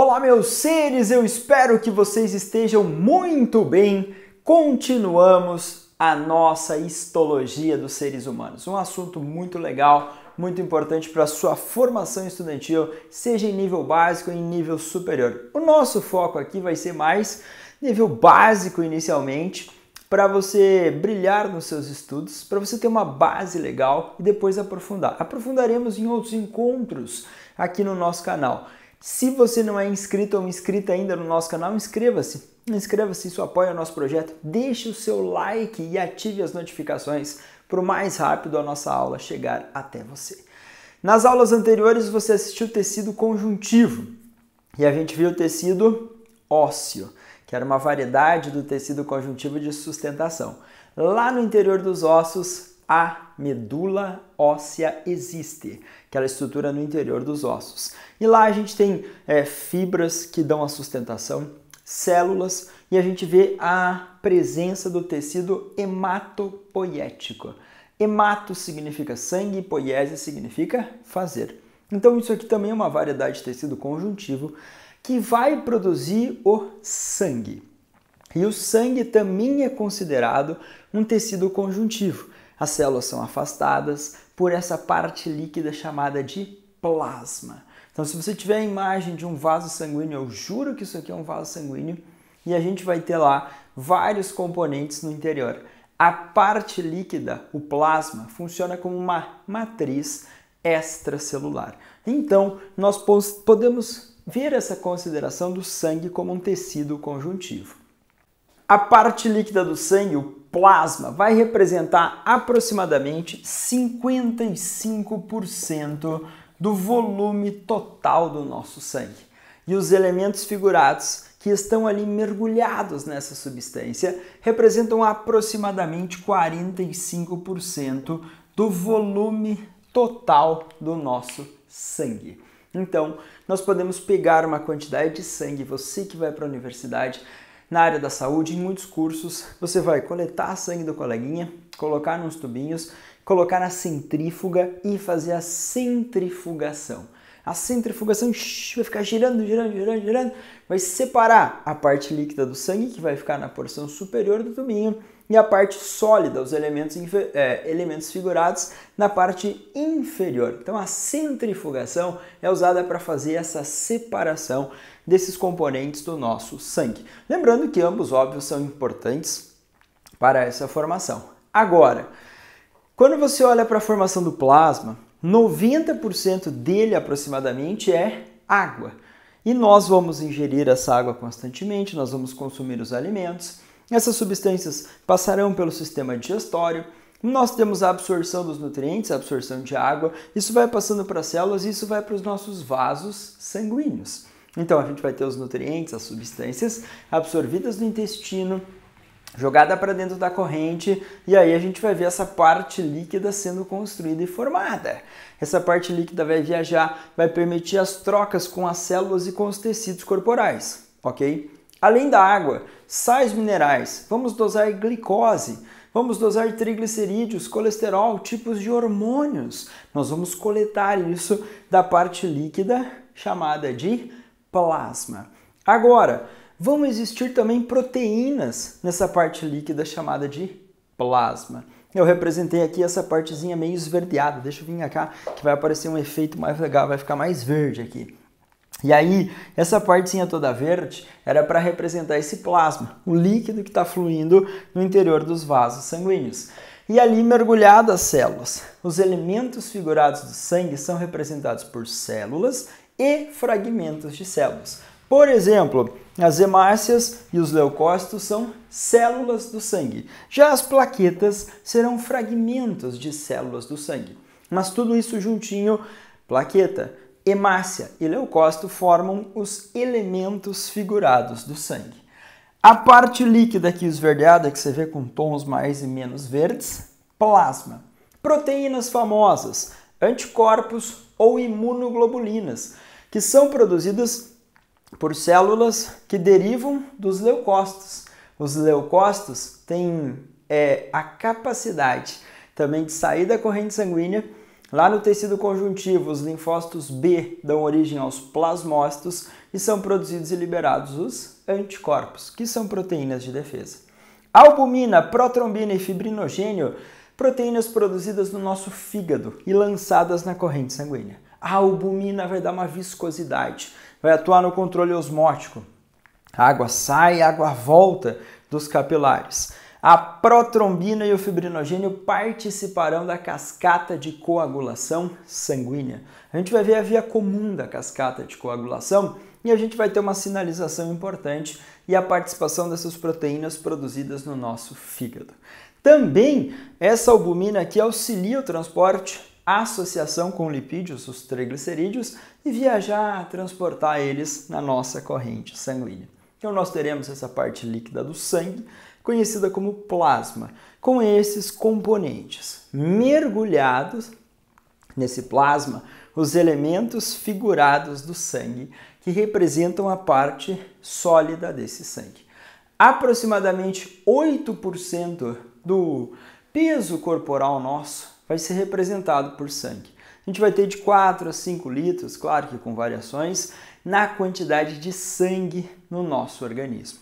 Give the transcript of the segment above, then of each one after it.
Olá, meus seres, eu espero que vocês estejam muito bem. Continuamos a nossa histologia dos seres humanos, um assunto muito legal, muito importante para a sua formação estudantil, seja em nível básico ou em nível superior. O nosso foco aqui vai ser mais nível básico inicialmente, para você brilhar nos seus estudos, para você ter uma base legal e depois aprofundar. Aprofundaremos em outros encontros aqui no nosso canal. Se você não é inscrito ou inscrita ainda no nosso canal, inscreva-se. Inscreva-se, isso apoia o nosso projeto. Deixe o seu like e ative as notificações para o mais rápido a nossa aula chegar até você. Nas aulas anteriores você assistiu tecido conjuntivo e a gente viu o tecido ósseo, que era uma variedade do tecido conjuntivo de sustentação. Lá no interior dos ossos a medula óssea existe, aquela é estrutura no interior dos ossos. E lá a gente tem é, fibras que dão a sustentação, células e a gente vê a presença do tecido hematopoético. Hemato significa sangue poiese significa fazer. Então isso aqui também é uma variedade de tecido conjuntivo que vai produzir o sangue. E o sangue também é considerado um tecido conjuntivo. As células são afastadas por essa parte líquida chamada de plasma. Então, se você tiver a imagem de um vaso sanguíneo, eu juro que isso aqui é um vaso sanguíneo, e a gente vai ter lá vários componentes no interior. A parte líquida, o plasma, funciona como uma matriz extracelular. Então, nós podemos ver essa consideração do sangue como um tecido conjuntivo. A parte líquida do sangue, o plasma vai representar aproximadamente 55% do volume total do nosso sangue. E os elementos figurados que estão ali mergulhados nessa substância representam aproximadamente 45% do volume total do nosso sangue. Então, nós podemos pegar uma quantidade de sangue, você que vai para a universidade, na área da saúde, em muitos cursos, você vai coletar sangue do coleguinha, colocar nos tubinhos, colocar na centrífuga e fazer a centrifugação a centrifugação vai ficar girando, girando, girando, girando, vai separar a parte líquida do sangue, que vai ficar na porção superior do tubinho, e a parte sólida, os elementos, é, elementos figurados, na parte inferior. Então a centrifugação é usada para fazer essa separação desses componentes do nosso sangue. Lembrando que ambos, óbvios, são importantes para essa formação. Agora, quando você olha para a formação do plasma, 90% dele aproximadamente é água. E nós vamos ingerir essa água constantemente, nós vamos consumir os alimentos. Essas substâncias passarão pelo sistema digestório. Nós temos a absorção dos nutrientes, a absorção de água. Isso vai passando para as células e isso vai para os nossos vasos sanguíneos. Então a gente vai ter os nutrientes, as substâncias absorvidas no intestino, jogada para dentro da corrente e aí a gente vai ver essa parte líquida sendo construída e formada. Essa parte líquida vai viajar, vai permitir as trocas com as células e com os tecidos corporais, ok? Além da água, sais minerais, vamos dosar glicose, vamos dosar triglicerídeos, colesterol, tipos de hormônios. Nós vamos coletar isso da parte líquida chamada de plasma. Agora, vão existir também proteínas nessa parte líquida chamada de plasma. Eu representei aqui essa partezinha meio esverdeada. Deixa eu vir cá que vai aparecer um efeito mais legal, vai ficar mais verde aqui. E aí, essa partezinha toda verde era para representar esse plasma, o líquido que está fluindo no interior dos vasos sanguíneos. E ali mergulhadas as células. Os elementos figurados do sangue são representados por células e fragmentos de células. Por exemplo, as hemácias e os leucócitos são células do sangue. Já as plaquetas serão fragmentos de células do sangue. Mas tudo isso juntinho, plaqueta, hemácia e leucócito formam os elementos figurados do sangue. A parte líquida aqui esverdeada, que você vê com tons mais e menos verdes, plasma. Proteínas famosas, anticorpos ou imunoglobulinas, que são produzidas por células que derivam dos leucócitos. Os leucócitos têm é, a capacidade também de sair da corrente sanguínea. Lá no tecido conjuntivo, os linfócitos B dão origem aos plasmócitos e são produzidos e liberados os anticorpos, que são proteínas de defesa. Albumina, protrombina e fibrinogênio, proteínas produzidas no nosso fígado e lançadas na corrente sanguínea. A albumina vai dar uma viscosidade, vai atuar no controle osmótico. A água sai, a água volta dos capilares. A protrombina e o fibrinogênio participarão da cascata de coagulação sanguínea. A gente vai ver a via comum da cascata de coagulação e a gente vai ter uma sinalização importante e a participação dessas proteínas produzidas no nosso fígado. Também essa albumina aqui auxilia o transporte associação com lipídios, os triglicerídeos, e viajar, transportar eles na nossa corrente sanguínea. Então nós teremos essa parte líquida do sangue, conhecida como plasma, com esses componentes mergulhados nesse plasma, os elementos figurados do sangue, que representam a parte sólida desse sangue. Aproximadamente 8% do peso corporal nosso vai ser representado por sangue. A gente vai ter de 4 a 5 litros, claro que com variações, na quantidade de sangue no nosso organismo.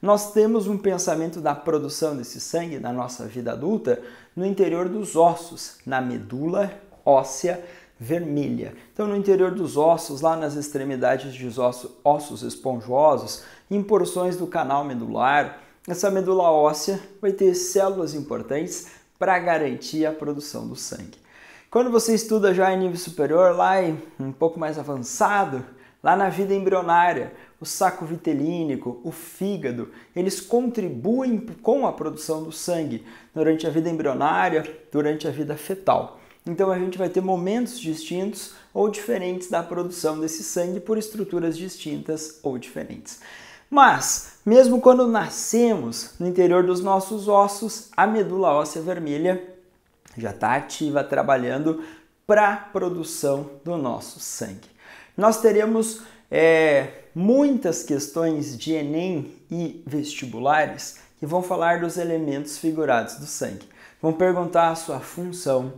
Nós temos um pensamento da produção desse sangue na nossa vida adulta no interior dos ossos, na medula óssea vermelha. Então, no interior dos ossos, lá nas extremidades dos ossos, ossos esponjosos, em porções do canal medular, essa medula óssea vai ter células importantes para garantir a produção do sangue. Quando você estuda já em nível superior, lá em um pouco mais avançado, lá na vida embrionária, o saco vitelínico, o fígado, eles contribuem com a produção do sangue durante a vida embrionária, durante a vida fetal. Então a gente vai ter momentos distintos ou diferentes da produção desse sangue por estruturas distintas ou diferentes. Mas, mesmo quando nascemos, no interior dos nossos ossos, a medula óssea vermelha já está ativa, trabalhando para a produção do nosso sangue. Nós teremos é, muitas questões de Enem e vestibulares que vão falar dos elementos figurados do sangue. Vão perguntar a sua função,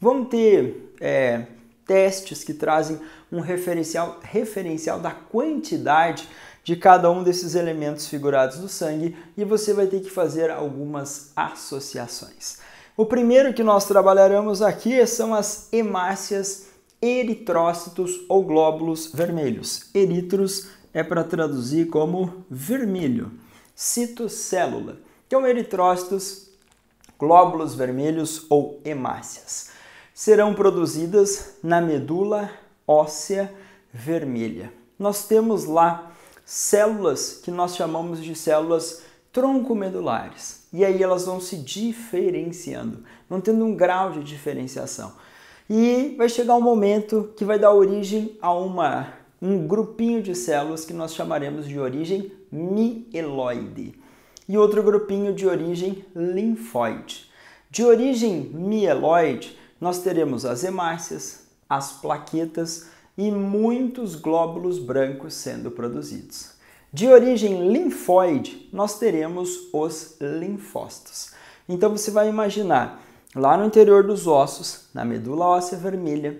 vão ter é, testes que trazem um referencial, referencial da quantidade de cada um desses elementos figurados do sangue e você vai ter que fazer algumas associações. O primeiro que nós trabalharemos aqui são as hemácias eritrócitos ou glóbulos vermelhos. Eritros é para traduzir como vermelho. Citocélula. Então, eritrócitos, glóbulos vermelhos ou hemácias serão produzidas na medula óssea vermelha. Nós temos lá células que nós chamamos de células troncomedulares. E aí elas vão se diferenciando, vão tendo um grau de diferenciação. E vai chegar um momento que vai dar origem a uma, um grupinho de células que nós chamaremos de origem mieloide e outro grupinho de origem linfóide. De origem mieloide, nós teremos as hemácias, as plaquetas e muitos glóbulos brancos sendo produzidos. De origem linfóide, nós teremos os linfócitos. Então você vai imaginar lá no interior dos ossos, na medula óssea vermelha,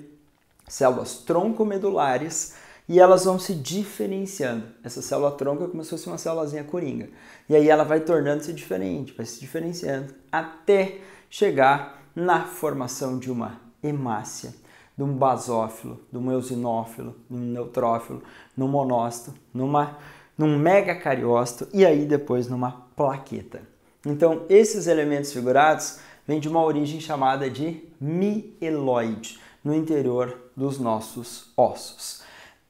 células troncomedulares e elas vão se diferenciando. Essa célula tronca é como se fosse uma célulazinha coringa. E aí ela vai tornando-se diferente, vai se diferenciando até chegar na formação de uma hemácia de um basófilo, de um eosinófilo, de um neutrófilo, num monócito, numa, num megacariócito e aí depois numa plaqueta. Então, esses elementos figurados vêm de uma origem chamada de mieloide, no interior dos nossos ossos.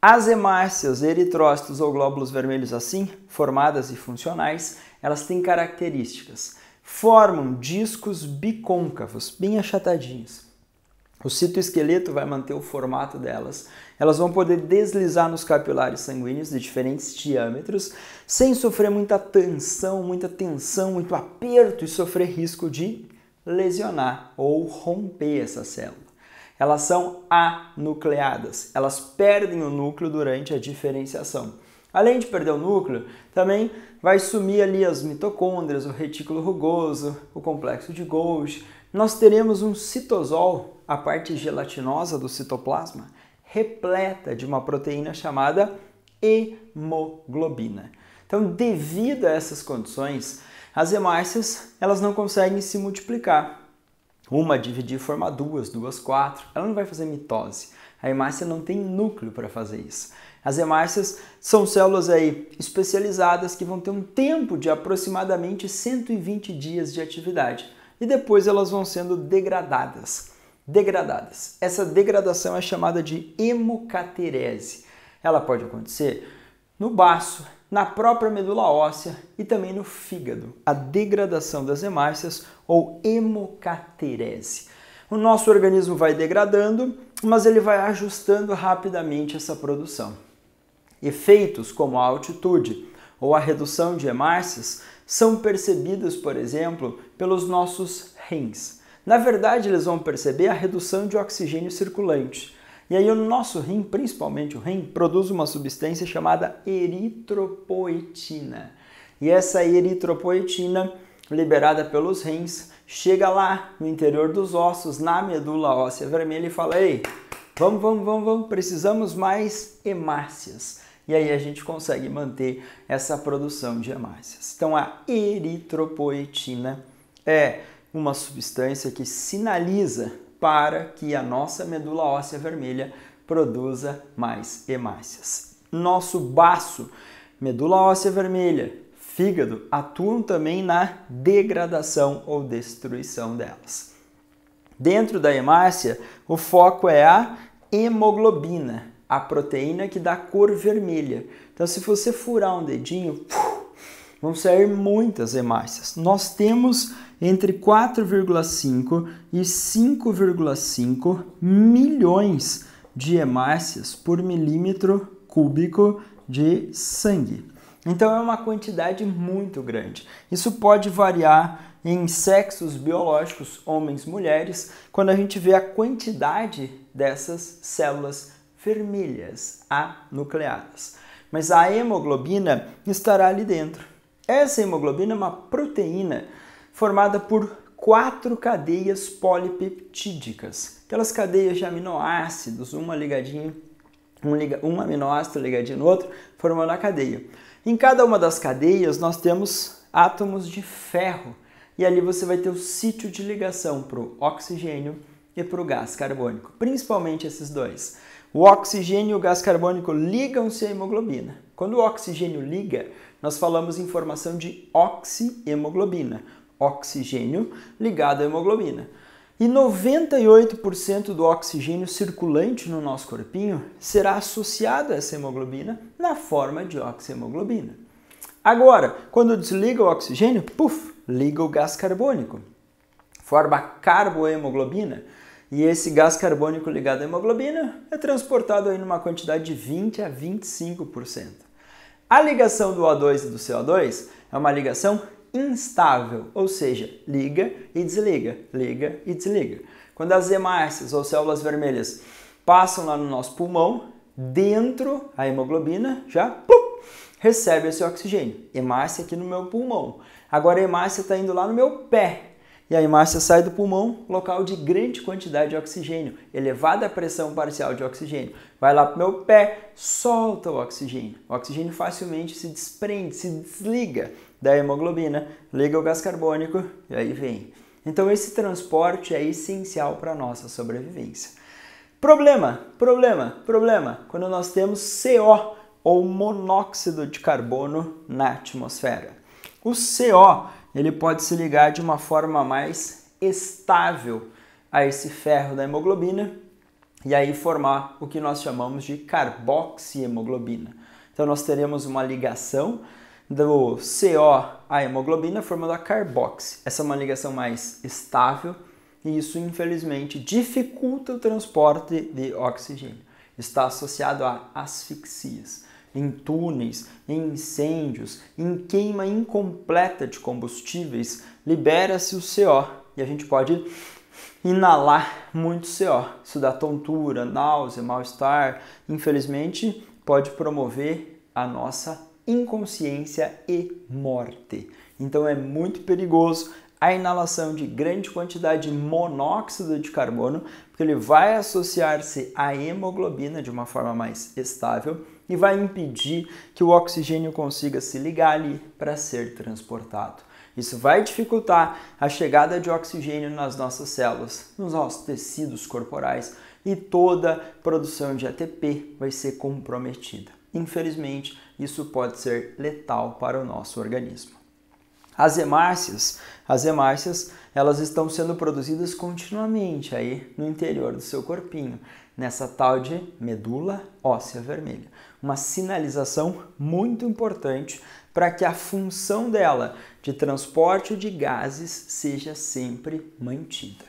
As hemácias, eritrócitos ou glóbulos vermelhos assim, formadas e funcionais, elas têm características. Formam discos bicôncavos, bem achatadinhos o citoesqueleto vai manter o formato delas. Elas vão poder deslizar nos capilares sanguíneos de diferentes diâmetros sem sofrer muita tensão, muita tensão, muito aperto e sofrer risco de lesionar ou romper essa célula. Elas são anucleadas, elas perdem o núcleo durante a diferenciação. Além de perder o núcleo, também vai sumir ali as mitocôndrias, o retículo rugoso, o complexo de Golgi. Nós teremos um citosol a parte gelatinosa do citoplasma, repleta de uma proteína chamada hemoglobina. Então, devido a essas condições, as hemácias elas não conseguem se multiplicar. Uma dividir forma duas, duas quatro. Ela não vai fazer mitose. A hemácia não tem núcleo para fazer isso. As hemácias são células aí especializadas que vão ter um tempo de aproximadamente 120 dias de atividade e depois elas vão sendo degradadas degradadas. Essa degradação é chamada de hemocaterese. Ela pode acontecer no baço, na própria medula óssea e também no fígado, a degradação das hemácias ou hemocaterese. O nosso organismo vai degradando, mas ele vai ajustando rapidamente essa produção. Efeitos como a altitude ou a redução de hemácias são percebidos, por exemplo, pelos nossos rins. Na verdade, eles vão perceber a redução de oxigênio circulante. E aí o nosso rim, principalmente o rim, produz uma substância chamada eritropoetina. E essa eritropoetina, liberada pelos rins, chega lá no interior dos ossos, na medula óssea vermelha e fala: "Ei, vamos, vamos, vamos, vamos, precisamos mais hemácias". E aí a gente consegue manter essa produção de hemácias. Então a eritropoetina é uma substância que sinaliza para que a nossa medula óssea vermelha produza mais hemácias. Nosso baço, medula óssea vermelha, fígado atuam também na degradação ou destruição delas. Dentro da hemácia, o foco é a hemoglobina, a proteína que dá cor vermelha. Então, se você furar um dedinho, vão sair muitas hemácias. Nós temos entre 4,5 e 5,5 milhões de hemácias por milímetro cúbico de sangue. Então é uma quantidade muito grande. Isso pode variar em sexos biológicos, homens, mulheres, quando a gente vê a quantidade dessas células vermelhas anucleadas. Mas a hemoglobina estará ali dentro essa hemoglobina é uma proteína formada por quatro cadeias polipeptídicas, aquelas cadeias de aminoácidos, uma ligadinha, um, liga, um aminoácido ligadinho no outro, formando a cadeia. Em cada uma das cadeias nós temos átomos de ferro e ali você vai ter o sítio de ligação para o oxigênio e para o gás carbônico, principalmente esses dois. O oxigênio e o gás carbônico ligam-se à hemoglobina. Quando o oxigênio liga, nós falamos em formação de oxihemoglobina, oxigênio ligado à hemoglobina. E 98% do oxigênio circulante no nosso corpinho será associado a essa hemoglobina na forma de oxihemoglobina. Agora, quando desliga o oxigênio, puf, liga o gás carbônico. Forma carbohemoglobina, e esse gás carbônico ligado à hemoglobina é transportado aí numa quantidade de 20 a 25%. A ligação do O2 e do CO2 é uma ligação instável, ou seja, liga e desliga, liga e desliga. Quando as hemácias ou células vermelhas passam lá no nosso pulmão, dentro a hemoglobina já pum, recebe esse oxigênio. Hemácia aqui no meu pulmão. Agora a hemácia está indo lá no meu pé, e a hemácia sai do pulmão, local de grande quantidade de oxigênio, elevada pressão parcial de oxigênio. Vai lá para o meu pé, solta o oxigênio. O oxigênio facilmente se desprende, se desliga da hemoglobina, liga o gás carbônico e aí vem. Então esse transporte é essencial para a nossa sobrevivência. Problema, problema, problema. Quando nós temos CO ou monóxido de carbono na atmosfera. O CO ele pode se ligar de uma forma mais estável a esse ferro da hemoglobina e aí formar o que nós chamamos de carboxiemoglobina. Então nós teremos uma ligação do CO à hemoglobina formando a carboxi. Essa é uma ligação mais estável e isso infelizmente dificulta o transporte de oxigênio. Está associado a asfixias em túneis, em incêndios, em queima incompleta de combustíveis, libera-se o CO e a gente pode inalar muito CO. Isso dá tontura, náusea, mal-estar, infelizmente pode promover a nossa inconsciência e morte. Então é muito perigoso a inalação de grande quantidade de monóxido de carbono, porque ele vai associar-se à hemoglobina de uma forma mais estável e vai impedir que o oxigênio consiga se ligar ali para ser transportado. Isso vai dificultar a chegada de oxigênio nas nossas células, nos nossos tecidos corporais e toda a produção de ATP vai ser comprometida. Infelizmente, isso pode ser letal para o nosso organismo. As hemácias, as hemácias, elas estão sendo produzidas continuamente aí no interior do seu corpinho, nessa tal de medula óssea vermelha uma sinalização muito importante para que a função dela de transporte de gases seja sempre mantida.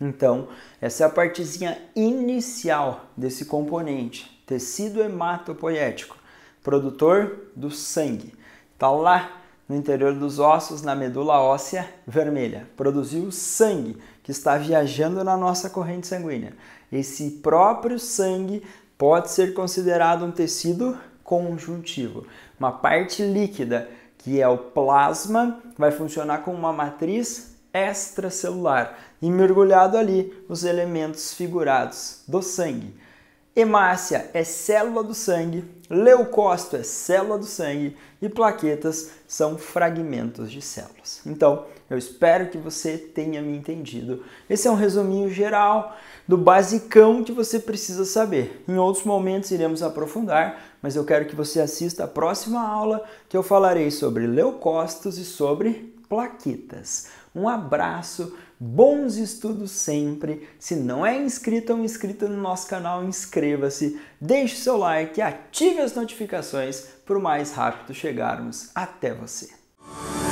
Então, essa é a partezinha inicial desse componente, tecido hematopoético, produtor do sangue. Está lá no interior dos ossos, na medula óssea vermelha. Produziu sangue que está viajando na nossa corrente sanguínea. Esse próprio sangue pode ser considerado um tecido conjuntivo. Uma parte líquida, que é o plasma, vai funcionar como uma matriz extracelular e mergulhado ali os elementos figurados do sangue. Hemácia é célula do sangue, leucócito é célula do sangue e plaquetas são fragmentos de células. Então, eu espero que você tenha me entendido. Esse é um resuminho geral do basicão que você precisa saber. Em outros momentos iremos aprofundar, mas eu quero que você assista a próxima aula que eu falarei sobre leucócitos e sobre plaquetas. Um abraço, bons estudos sempre. Se não é inscrito ou é inscrita no nosso canal, inscreva-se, deixe seu like, e ative as notificações para o mais rápido chegarmos até você.